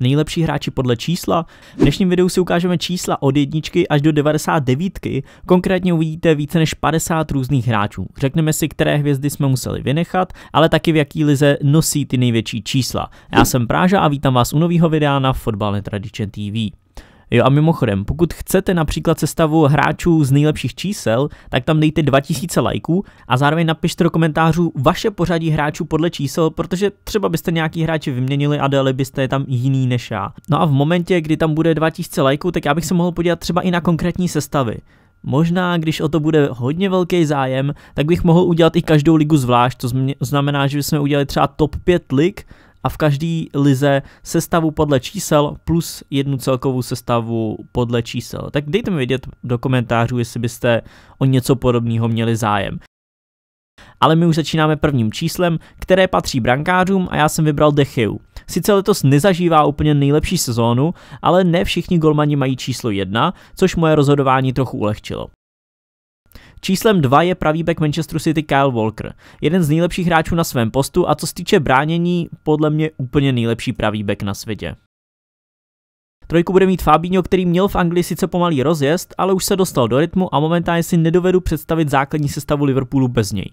nejlepší hráči podle čísla. V dnešním videu si ukážeme čísla od jedničky až do 99. Konkrétně uvidíte více než 50 různých hráčů. Řekneme si, které hvězdy jsme museli vynechat, ale taky v jaký lize nosí ty největší čísla. Já jsem Práža a vítám vás u nového videa na Fotbal Tradition TV. Jo a mimochodem, pokud chcete například sestavu hráčů z nejlepších čísel, tak tam dejte 2000 lajků a zároveň napište do komentářů vaše pořadí hráčů podle čísel, protože třeba byste nějaký hráči vyměnili a dali byste je tam jiný než já. No a v momentě, kdy tam bude 2000 lajků, tak já bych se mohl podívat třeba i na konkrétní sestavy. Možná, když o to bude hodně velký zájem, tak bych mohl udělat i každou ligu zvlášť, to znamená, že bychom udělali třeba top 5 lig a v každý lize sestavu podle čísel plus jednu celkovou sestavu podle čísel. Tak dejte mi vědět do komentářů, jestli byste o něco podobného měli zájem. Ale my už začínáme prvním číslem, které patří brankářům a já jsem vybral Dechiu. Sice letos nezažívá úplně nejlepší sezónu, ale ne všichni golmani mají číslo 1, což moje rozhodování trochu ulehčilo. Číslem 2 je pravý back Manchester City Kyle Walker, jeden z nejlepších hráčů na svém postu a co se týče bránění, podle mě úplně nejlepší pravý back na světě. Trojku bude mít Fabinho, který měl v Anglii sice pomalý rozjezd, ale už se dostal do rytmu a momentálně si nedovedu představit základní sestavu Liverpoolu bez něj.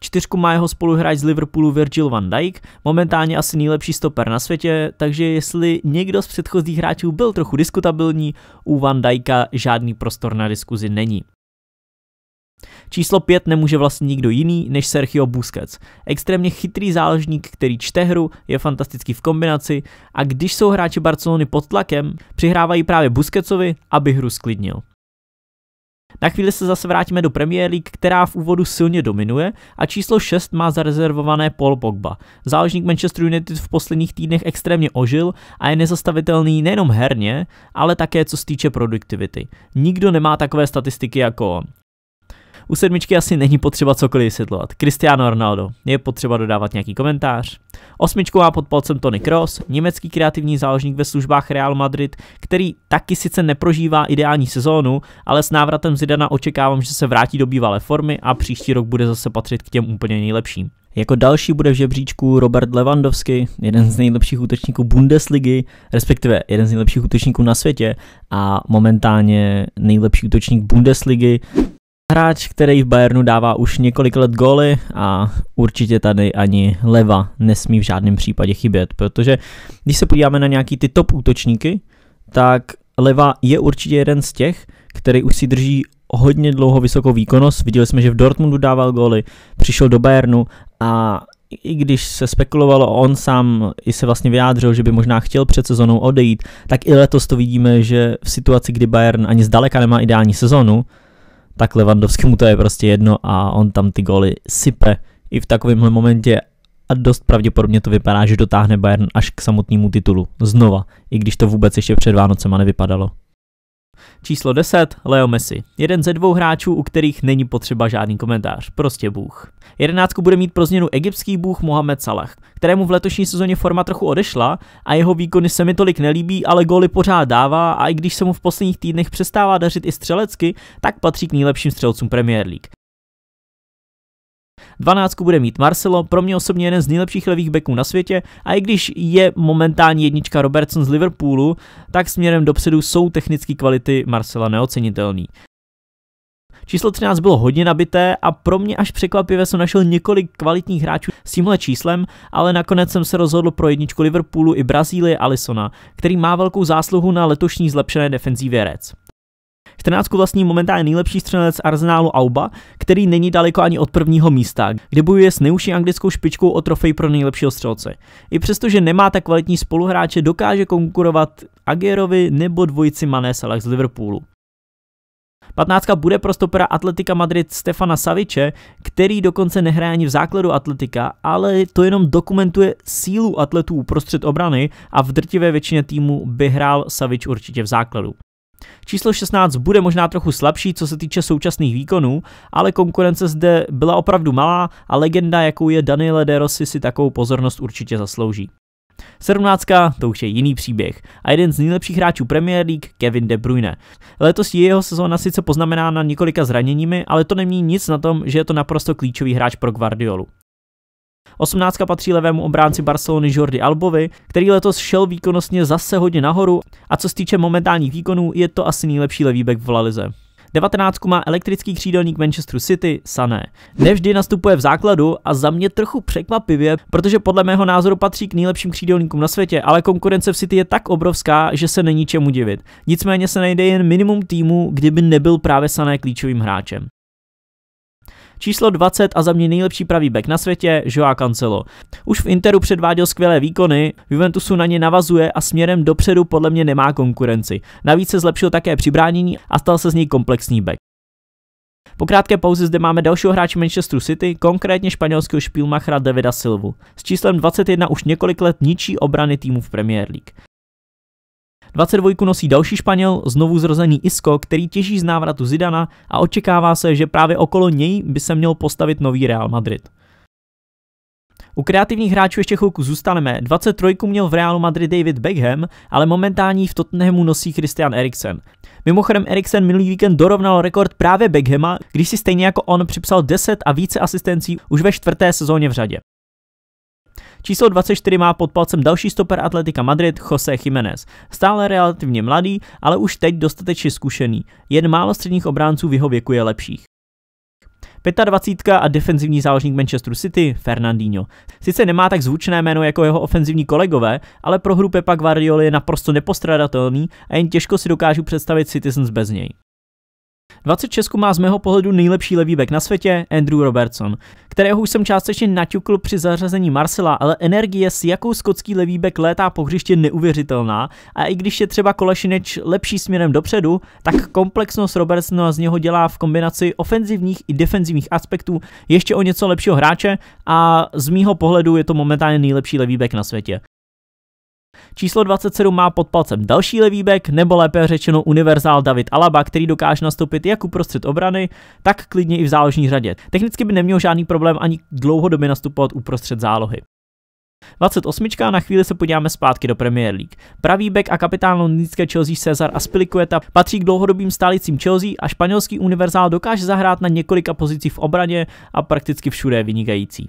Čtyřku má jeho spoluhráč z Liverpoolu Virgil van Dijk, momentálně asi nejlepší stoper na světě, takže jestli někdo z předchozích hráčů byl trochu diskutabilní, u van Dijka žádný prostor na diskuzi není. Číslo 5 nemůže vlastně nikdo jiný než Sergio Busquets. Extrémně chytrý záložník, který čte hru, je fantastický v kombinaci a když jsou hráči Barcelony pod tlakem, přihrávají právě Busquetsovi, aby hru sklidnil. Na chvíli se zase vrátíme do Premier League, která v úvodu silně dominuje a číslo 6 má zarezervované Paul Pogba. Záložník Manchester United v posledních týdnech extrémně ožil a je nezastavitelný nejenom herně, ale také co se týče produktivity. Nikdo nemá takové statistiky jako on. U sedmičky asi není potřeba cokoliv vysvětlovat. Cristiano Ronaldo. Je potřeba dodávat nějaký komentář. Osmičku má pod palcem Tony Kroos, německý kreativní záložník ve službách Real Madrid, který taky sice neprožívá ideální sezónu, ale s návratem Zidana očekávám, že se vrátí do bývalé formy a příští rok bude zase patřit k těm úplně nejlepším. Jako další bude v žebříčku Robert Lewandowski, jeden z nejlepších útočníků Bundesligy, respektive jeden z nejlepších útočníků na světě a momentálně nejlepší útočník Bundesligy. Hráč, který v Bayernu dává už několik let góly a určitě tady ani leva nesmí v žádném případě chybět, protože když se podíváme na nějaký ty top útočníky, tak leva je určitě jeden z těch, který už si drží hodně dlouho vysokou výkonnost. Viděli jsme, že v Dortmundu dával góly, přišel do Bayernu a i když se spekulovalo, on sám i se vlastně vyjádřil, že by možná chtěl před sezonou odejít, tak i letos to vidíme, že v situaci, kdy Bayern ani zdaleka nemá ideální sezonu, tak Levandovskému to je prostě jedno a on tam ty góly sype i v takovémhle momentě a dost pravděpodobně to vypadá, že dotáhne Bayern až k samotnému titulu. Znova, i když to vůbec ještě před Vánocema nevypadalo. Číslo 10, Leo Messi. Jeden ze dvou hráčů, u kterých není potřeba žádný komentář. Prostě bůh. Jedenáctku bude mít pro změnu egyptský bůh Mohamed Salah, kterému v letošní sezóně forma trochu odešla a jeho výkony se mi tolik nelíbí, ale góly pořád dává a i když se mu v posledních týdnech přestává dařit i střelecky, tak patří k nejlepším střelcům Premier League. 12 bude mít Marcelo, pro mě osobně jeden z nejlepších levých beků na světě a i když je momentální jednička Robertson z Liverpoolu, tak směrem dopředu jsou technické kvality Marcela neocenitelný. Číslo 13 bylo hodně nabité a pro mě až překvapivě jsem našel několik kvalitních hráčů s tímhle číslem, ale nakonec jsem se rozhodl pro jedničku Liverpoolu i Brazílie Alisona, který má velkou zásluhu na letošní zlepšené defenzí věrec. 14 vlastní momentálně nejlepší střelec Arsenálu Auba, který není daleko ani od prvního místa, kde bojuje s nejužší anglickou špičkou o trofej pro nejlepšího střelce. I přesto, že nemá tak kvalitní spoluhráče, dokáže konkurovat Agerovi nebo dvojici Mané Salah z Liverpoolu. 15. bude pro stopera Atletika Madrid Stefana Saviče, který dokonce nehraje ani v základu Atletika, ale to jenom dokumentuje sílu atletů uprostřed obrany a v drtivé většině týmu by hrál Savič určitě v základu. Číslo 16 bude možná trochu slabší, co se týče současných výkonů, ale konkurence zde byla opravdu malá a legenda, jakou je Daniele De Rossi, si takovou pozornost určitě zaslouží. 17. to už je jiný příběh a jeden z nejlepších hráčů Premier League Kevin De Bruyne. Letos je jeho sezóna sice poznamenána několika zraněními, ale to nemění nic na tom, že je to naprosto klíčový hráč pro Guardiolu. Osmnáctka patří levému obránci Barcelony Jordi Albovi, který letos šel výkonnostně zase hodně nahoru a co se týče momentálních výkonů, je to asi nejlepší levý back v Lalize. 19 má elektrický křídelník Manchester City, Sané. Nevždy nastupuje v základu a za mě trochu překvapivě, protože podle mého názoru patří k nejlepším křídelníkům na světě, ale konkurence v City je tak obrovská, že se není čemu divit. Nicméně se najde jen minimum týmu, kdyby nebyl právě Sané klíčovým hráčem. Číslo 20 a za mě nejlepší pravý back na světě, Joa Cancelo. Už v Interu předváděl skvělé výkony, Juventusu na ně navazuje a směrem dopředu podle mě nemá konkurenci. Navíc se zlepšil také přibránění a stal se z něj komplexní back. Po krátké pauze zde máme dalšího hráče Manchester City, konkrétně španělského špílmachra Davida Silvu. S číslem 21 už několik let ničí obrany týmu v Premier League. 22 nosí další Španěl, znovu zrozený Isco, který těží z návratu Zidana a očekává se, že právě okolo něj by se měl postavit nový Real Madrid. U kreativních hráčů ještě chvilku zůstaneme. 23 měl v Realu Madrid David Beckham, ale momentální v Tottenhamu nosí Christian Eriksen. Mimochodem Eriksen minulý víkend dorovnal rekord právě Beckhama, když si stejně jako on připsal 10 a více asistencí už ve čtvrté sezóně v řadě. Číslo 24 má pod palcem další stoper Atletika Madrid Jose Jiménez. Stále relativně mladý, ale už teď dostatečně zkušený. Jen málo středních obránců v jeho věku je lepších. 25 a defenzivní záložník Manchesteru City Fernandinho. Sice nemá tak zvučné jméno jako jeho ofenzivní kolegové, ale pro hru Pepa Guardiola je naprosto nepostradatelný a jen těžko si dokážu představit Citizens bez něj. 26 má z mého pohledu nejlepší levý back na světě, Andrew Robertson, kterého už jsem částečně naťukl při zařazení Marcela, ale energie, s jakou skotský levý back létá po hřiště neuvěřitelná a i když je třeba Kolešineč lepší směrem dopředu, tak komplexnost Robertsona z něho dělá v kombinaci ofenzivních i defenzivních aspektů ještě o něco lepšího hráče a z mýho pohledu je to momentálně nejlepší levý back na světě. Číslo 27 má pod palcem další levý back, nebo lépe řečeno univerzál David Alaba, který dokáže nastoupit jak uprostřed obrany, tak klidně i v záložní řadě. Technicky by neměl žádný problém ani dlouhodobě nastupovat uprostřed zálohy. 28. na chvíli se podíváme zpátky do Premier League. Pravý back a kapitán londýnské Chelsea Cesar Aspilicueta patří k dlouhodobým stálicím Chelsea a španělský univerzál dokáže zahrát na několika pozicích v obraně a prakticky všude je vynikající.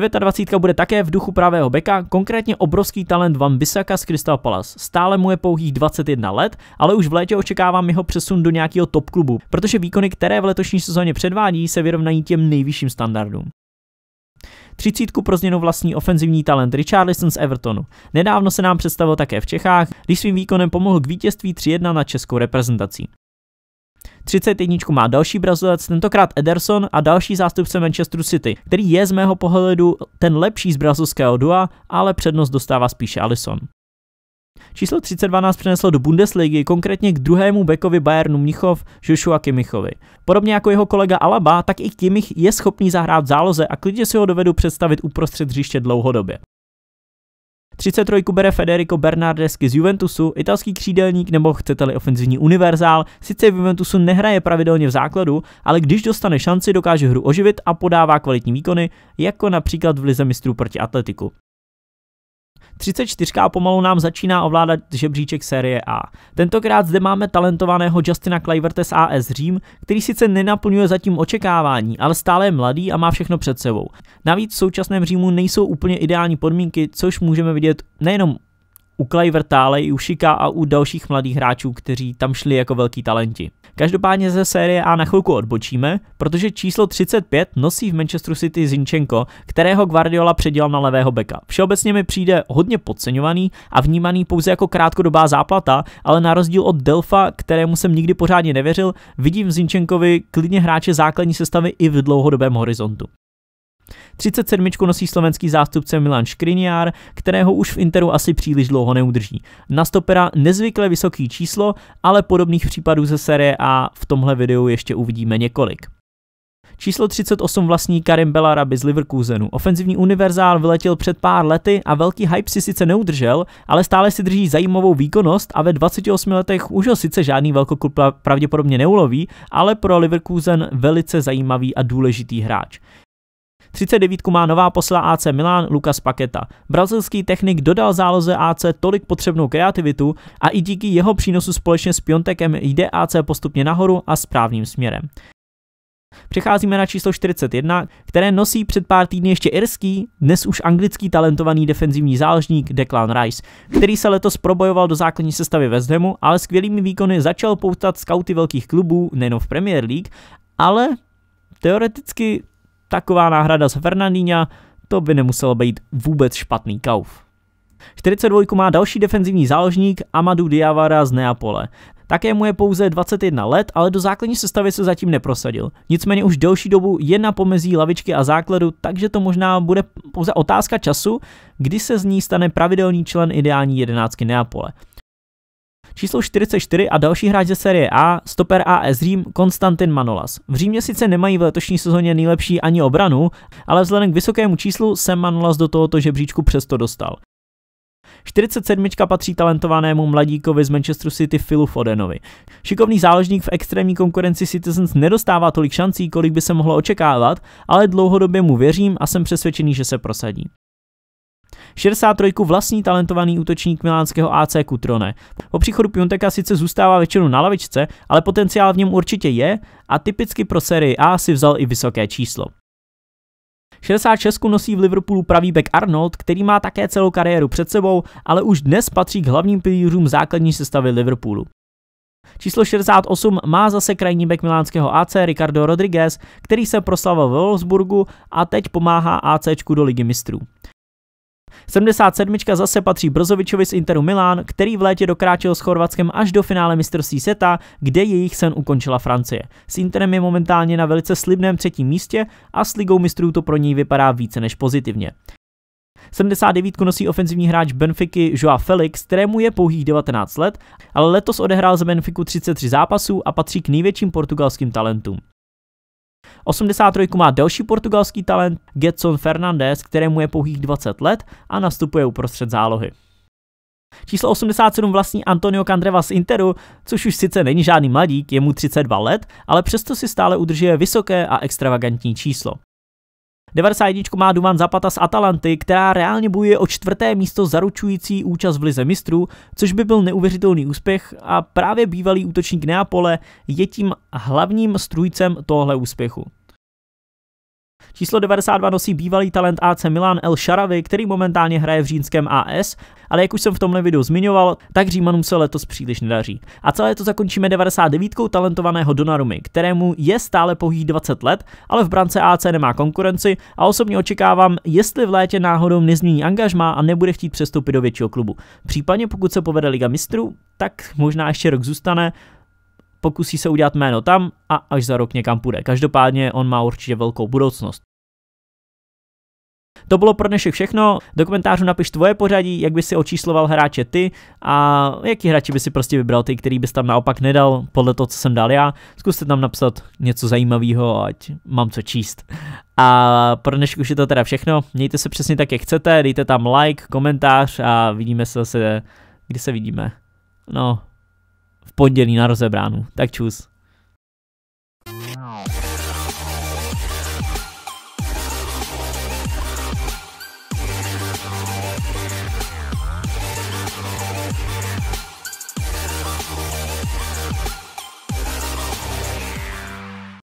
29 bude také v duchu pravého beka, konkrétně obrovský talent Van Bissaka z Crystal Palace. Stále mu je pouhých 21 let, ale už v létě očekávám jeho přesun do nějakého top klubu, protože výkony, které v letošní sezóně předvádí, se vyrovnají těm nejvyšším standardům. Třicítku pro změnu vlastní ofenzivní talent Richarlison z Evertonu. Nedávno se nám představil také v Čechách, když svým výkonem pomohl k vítězství 3-1 na českou reprezentací. 31 má další Brazilec, tentokrát Ederson a další zástupce Manchester City, který je z mého pohledu ten lepší z brazilského dua, ale přednost dostává spíše Alisson. Číslo 32 nás přineslo do Bundesligy, konkrétně k druhému bekovi Bayernu Mnichov, Joshua Kimichovi. Podobně jako jeho kolega Alaba, tak i Kimich je schopný zahrát v záloze a klidně si ho dovedu představit uprostřed hřiště dlouhodobě. 33 bere Federico Bernardeschi z Juventusu, italský křídelník nebo chcete-li ofenzivní univerzál, sice v Juventusu nehraje pravidelně v základu, ale když dostane šanci, dokáže hru oživit a podává kvalitní výkony, jako například v Lize mistrů proti Atletiku. 34 pomalu nám začíná ovládat žebříček série A. Tentokrát zde máme talentovaného Justina Kleiverte z AS Řím, který sice nenaplňuje zatím očekávání, ale stále je mladý a má všechno před sebou. Navíc v současném Římu nejsou úplně ideální podmínky, což můžeme vidět nejenom u Kluiverta, ale i u Šika a u dalších mladých hráčů, kteří tam šli jako velký talenti. Každopádně ze série A na chvilku odbočíme, protože číslo 35 nosí v Manchesteru City Zinchenko, kterého Guardiola předělal na levého beka. Všeobecně mi přijde hodně podceňovaný a vnímaný pouze jako krátkodobá záplata, ale na rozdíl od Delfa, kterému jsem nikdy pořádně nevěřil, vidím v Zinchenkovi klidně hráče základní sestavy i v dlouhodobém horizontu. 37. nosí slovenský zástupce Milan Škriniár, kterého už v Interu asi příliš dlouho neudrží. Na stopera nezvykle vysoký číslo, ale podobných případů ze série A v tomhle videu ještě uvidíme několik. Číslo 38 vlastní Karim Bellaraby z Liverkusenu. Ofenzivní univerzál vyletěl před pár lety a velký hype si sice neudržel, ale stále si drží zajímavou výkonnost a ve 28 letech už ho sice žádný velkoklub pravděpodobně neuloví, ale pro Liverkusen velice zajímavý a důležitý hráč. 39 má nová posla AC Milan Lukas Paketa. Brazilský technik dodal záloze AC tolik potřebnou kreativitu a i díky jeho přínosu společně s Piontekem jde AC postupně nahoru a správným směrem. Přecházíme na číslo 41, které nosí před pár týdny ještě irský, dnes už anglický talentovaný defenzivní záložník Declan Rice, který se letos probojoval do základní sestavy West Hamu, ale skvělými výkony začal poutat skauty velkých klubů, nejenom v Premier League, ale teoreticky taková náhrada z Fernandína, to by nemuselo být vůbec špatný kauf. 42 má další defenzivní záložník Amadu Diavara z Neapole. Také mu je pouze 21 let, ale do základní sestavy se zatím neprosadil. Nicméně už delší dobu je na pomezí lavičky a základu, takže to možná bude pouze otázka času, kdy se z ní stane pravidelný člen ideální jedenáctky Neapole. Číslo 44 a další hráč ze série A, stoper AS Řím Konstantin Manolas. V Římě sice nemají v letošní sezóně nejlepší ani obranu, ale vzhledem k vysokému číslu se Manolas do tohoto žebříčku přesto dostal. 47. patří talentovanému mladíkovi z Manchesteru City Philu Fodenovi. Šikovný záložník v extrémní konkurenci Citizens nedostává tolik šancí, kolik by se mohlo očekávat, ale dlouhodobě mu věřím a jsem přesvědčený, že se prosadí. 63 vlastní talentovaný útočník milánského AC Kutrone. Po příchodu Pionteka sice zůstává většinu na lavičce, ale potenciál v něm určitě je a typicky pro sérii A si vzal i vysoké číslo. 66 nosí v Liverpoolu pravý back Arnold, který má také celou kariéru před sebou, ale už dnes patří k hlavním pilířům základní sestavy Liverpoolu. Číslo 68 má zase krajní back milánského AC Ricardo Rodriguez, který se proslavil v Wolfsburgu a teď pomáhá ACčku do Ligy mistrů. 77. zase patří Brozovičovi z Interu Milán, který v létě dokráčil s Chorvatskem až do finále mistrovství seta, kde jejich sen ukončila Francie. S Interem je momentálně na velice slibném třetím místě a s ligou mistrů to pro něj vypadá více než pozitivně. 79 nosí ofenzivní hráč Benfiky Joa Felix, kterému je pouhých 19 let, ale letos odehrál za Benfiku 33 zápasů a patří k největším portugalským talentům. 83 má další portugalský talent Getson Fernandes, kterému je pouhých 20 let a nastupuje uprostřed zálohy. Číslo 87 vlastní Antonio Candreva z Interu, což už sice není žádný mladík, je mu 32 let, ale přesto si stále udržuje vysoké a extravagantní číslo. 91 má Duman Zapata z Atalanty, která reálně bojuje o čtvrté místo zaručující účast v lize mistrů, což by byl neuvěřitelný úspěch a právě bývalý útočník Neapole je tím hlavním strujcem tohle úspěchu. Číslo 92 nosí bývalý talent AC Milan El Sharavi, který momentálně hraje v římském AS, ale jak už jsem v tomhle videu zmiňoval, tak Římanům se letos příliš nedaří. A celé to zakončíme 99 talentovaného Donarumy, kterému je stále pouhých 20 let, ale v brance AC nemá konkurenci a osobně očekávám, jestli v létě náhodou nezmění angažma a nebude chtít přestoupit do většího klubu. Případně pokud se povede Liga mistrů, tak možná ještě rok zůstane, pokusí se udělat jméno tam a až za rok někam půjde. Každopádně on má určitě velkou budoucnost. To bylo pro dnešek všechno. Do komentářů napiš tvoje pořadí, jak by si očísloval hráče ty a jaký hráči by si prostě vybral ty, který bys tam naopak nedal, podle toho, co jsem dal já. Zkuste tam napsat něco zajímavého, ať mám co číst. A pro dnešek už je to teda všechno. Mějte se přesně tak, jak chcete, dejte tam like, komentář a vidíme se zase, kdy se vidíme. No, v pondělí na rozebránu. Tak čus.